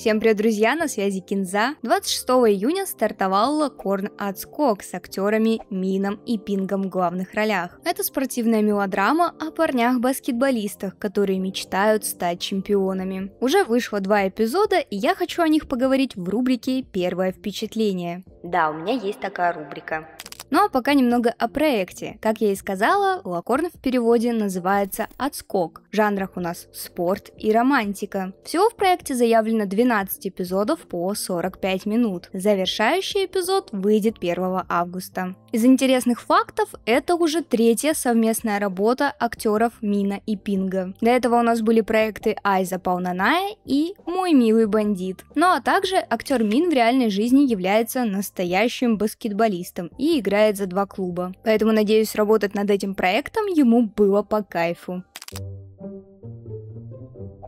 Всем привет, друзья, на связи Кинза. 26 июня стартовала Корн Отскок с актерами Мином и Пингом в главных ролях. Это спортивная мелодрама о парнях-баскетболистах, которые мечтают стать чемпионами. Уже вышло два эпизода, и я хочу о них поговорить в рубрике «Первое впечатление». Да, у меня есть такая рубрика. Ну а пока немного о проекте. Как я и сказала, Лакорн в переводе называется «Отскок». В жанрах у нас спорт и романтика. Всего в проекте заявлено 12 эпизодов по 45 минут. Завершающий эпизод выйдет 1 августа. Из интересных фактов, это уже третья совместная работа актеров Мина и Пинга. До этого у нас были проекты Айза Паунаная и Мой милый бандит. Ну а также актер Мин в реальной жизни является настоящим баскетболистом и играет играет за два клуба. Поэтому, надеюсь, работать над этим проектом ему было по кайфу.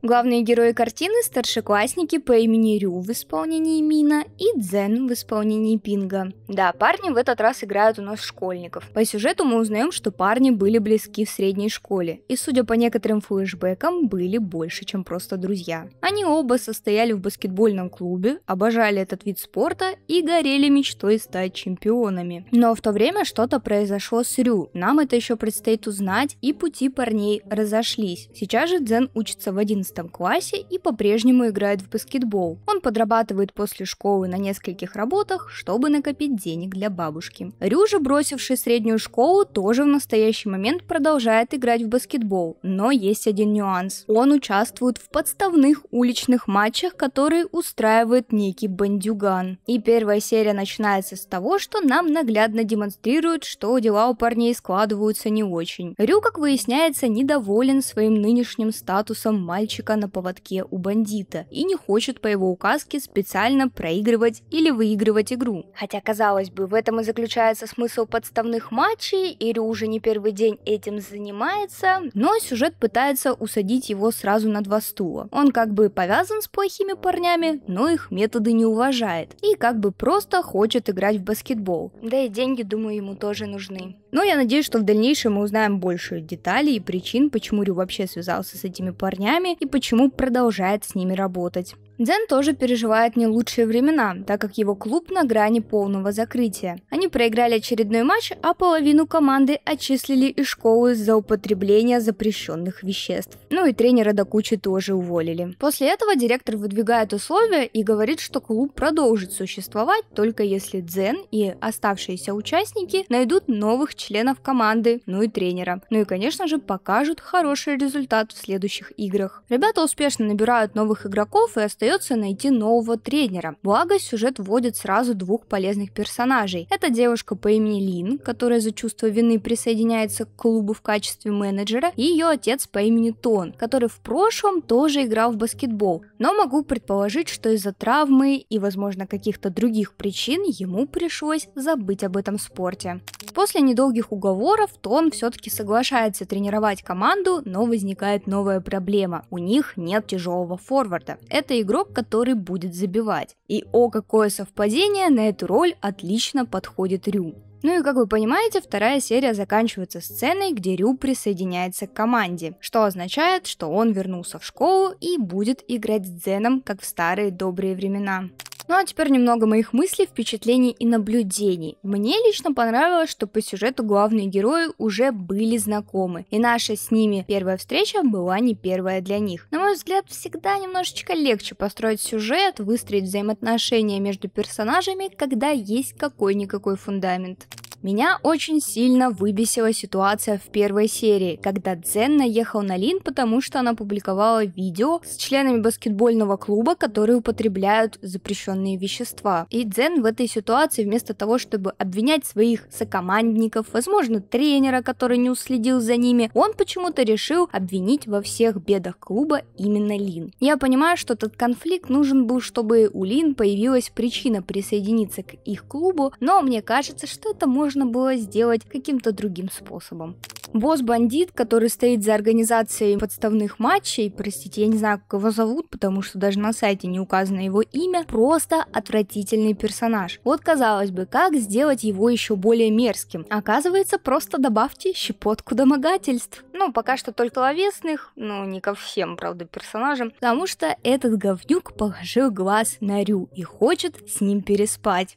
Главные герои картины – старшеклассники по имени Рю в исполнении Мина и Дзен в исполнении Пинга. Да, парни в этот раз играют у нас школьников. По сюжету мы узнаем, что парни были близки в средней школе, и, судя по некоторым флешбекам, были больше, чем просто друзья. Они оба состояли в баскетбольном клубе, обожали этот вид спорта и горели мечтой стать чемпионами. Но в то время что-то произошло с Рю. Нам это еще предстоит узнать, и пути парней разошлись. Сейчас же Дзен учится в 11 11 классе и по-прежнему играет в баскетбол. Он подрабатывает после школы на нескольких работах, чтобы накопить денег для бабушки. Рюжа, бросивший среднюю школу, тоже в настоящий момент продолжает играть в баскетбол, но есть один нюанс. Он участвует в подставных уличных матчах, которые устраивает некий бандюган. И первая серия начинается с того, что нам наглядно демонстрируют, что дела у парней складываются не очень. Рю, как выясняется, недоволен своим нынешним статусом мальчика мальчика на поводке у бандита и не хочет по его указке специально проигрывать или выигрывать игру. Хотя, казалось бы, в этом и заключается смысл подставных матчей, Ирю уже не первый день этим занимается, но сюжет пытается усадить его сразу на два стула. Он как бы повязан с плохими парнями, но их методы не уважает и как бы просто хочет играть в баскетбол. Да и деньги, думаю, ему тоже нужны. Но я надеюсь, что в дальнейшем мы узнаем больше деталей и причин, почему Рю вообще связался с этими парнями и почему продолжает с ними работать. Дзен тоже переживает не лучшие времена, так как его клуб на грани полного закрытия. Они проиграли очередной матч, а половину команды отчислили из школы за употребление запрещенных веществ. Ну и тренера до кучи тоже уволили. После этого директор выдвигает условия и говорит, что клуб продолжит существовать только если Дзен и оставшиеся участники найдут новых членов команды, ну и тренера. Ну и, конечно же, покажут хороший результат в следующих играх. Ребята успешно набирают новых игроков и остаются удается найти нового тренера. Благо, сюжет вводит сразу двух полезных персонажей. Это девушка по имени Лин, которая за чувство вины присоединяется к клубу в качестве менеджера, и ее отец по имени Тон, который в прошлом тоже играл в баскетбол. Но могу предположить, что из-за травмы и, возможно, каких-то других причин ему пришлось забыть об этом спорте. После недолгих уговоров Тон все-таки соглашается тренировать команду, но возникает новая проблема. У них нет тяжелого форварда. Это игрок игрок, который будет забивать. И о, какое совпадение, на эту роль отлично подходит Рю. Ну и как вы понимаете, вторая серия заканчивается сценой, где Рю присоединяется к команде, что означает, что он вернулся в школу и будет играть с Дзеном, как в старые добрые времена. Ну а теперь немного моих мыслей, впечатлений и наблюдений. Мне лично понравилось, что по сюжету главные герои уже были знакомы, и наша с ними первая встреча была не первая для них. На мой взгляд, всегда немножечко легче построить сюжет, выстроить взаимоотношения между персонажами, когда есть какой-никакой фундамент. Меня очень сильно выбесила ситуация в первой серии, когда Дзен наехал на Лин, потому что она публиковала видео с членами баскетбольного клуба, которые употребляют запрещенные вещества. И Дзен в этой ситуации вместо того, чтобы обвинять своих сокомандников, возможно, тренера, который не уследил за ними, он почему-то решил обвинить во всех бедах клуба именно Лин. Я понимаю, что этот конфликт нужен был, чтобы у Лин появилась причина присоединиться к их клубу, но мне кажется, что это может можно было сделать каким-то другим способом. Босс-бандит, который стоит за организацией подставных матчей, простите, я не знаю, как его зовут, потому что даже на сайте не указано его имя, просто отвратительный персонаж. Вот, казалось бы, как сделать его еще более мерзким? Оказывается, просто добавьте щепотку домогательств. Ну, пока что только словесных, ну, не ко всем, правда, персонажам, потому что этот говнюк положил глаз на Рю и хочет с ним переспать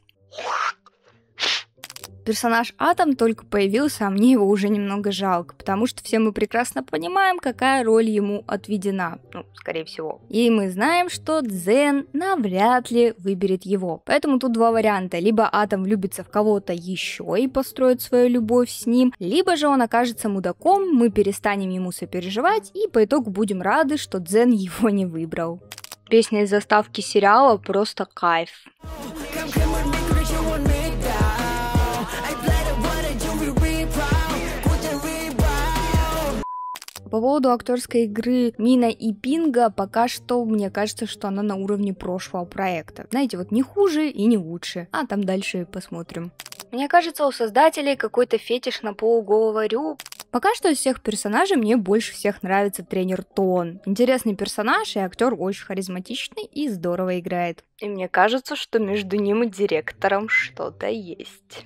персонаж Атом только появился, а мне его уже немного жалко, потому что все мы прекрасно понимаем, какая роль ему отведена, ну, скорее всего. И мы знаем, что Дзен навряд ли выберет его. Поэтому тут два варианта. Либо Атом влюбится в кого-то еще и построит свою любовь с ним, либо же он окажется мудаком, мы перестанем ему сопереживать и по итогу будем рады, что Дзен его не выбрал. Песня из заставки сериала просто кайф. По поводу актерской игры Мина и Пинга, пока что мне кажется, что она на уровне прошлого проекта. Знаете, вот не хуже и не лучше. А там дальше посмотрим. Мне кажется, у создателей какой-то фетиш на полуголого Рю. Пока что из всех персонажей мне больше всех нравится тренер Тон. Интересный персонаж и актер очень харизматичный и здорово играет. И мне кажется, что между ним и директором что-то есть.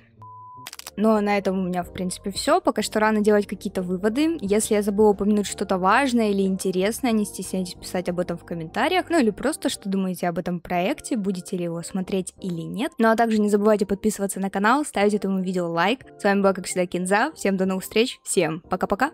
Но на этом у меня, в принципе, все. Пока что рано делать какие-то выводы. Если я забыла упомянуть что-то важное или интересное, не стесняйтесь писать об этом в комментариях. Ну или просто, что думаете об этом проекте, будете ли его смотреть или нет. Ну а также не забывайте подписываться на канал, ставить этому видео лайк. С вами была, как всегда, Кинза. Всем до новых встреч. Всем пока-пока.